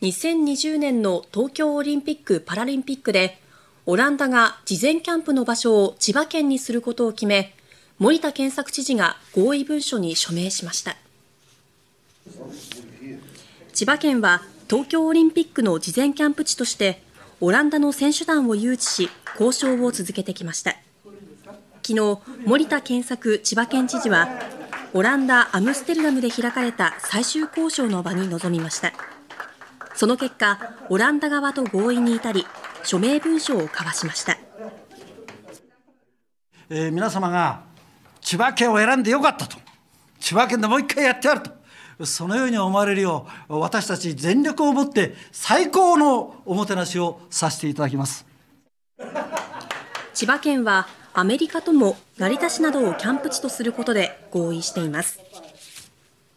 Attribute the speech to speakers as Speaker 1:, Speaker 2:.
Speaker 1: 2020年の東京オリンピック・パラリンピックでオランダが事前キャンプの場所を千葉県にすることを決め森田健作知事が合意文書に署名しました千葉県は東京オリンピックの事前キャンプ地としてオランダの選手団を誘致し交渉を続けてきました昨日森田健作千葉県知事はオランダ・アムステルダムで開かれた最終交渉の場に臨みました。その結果、オランダ側と合意に至り、署名文書を交わしました。
Speaker 2: えー、皆様が千葉県を選んでよかったと、千葉県でもう一回やってやると、そのように思われるよう、私たち全力をもって最高のおもてなしをさせていただきます。
Speaker 1: 千葉県はアメリカとも成田市などをキャンプ地とすることで合意しています。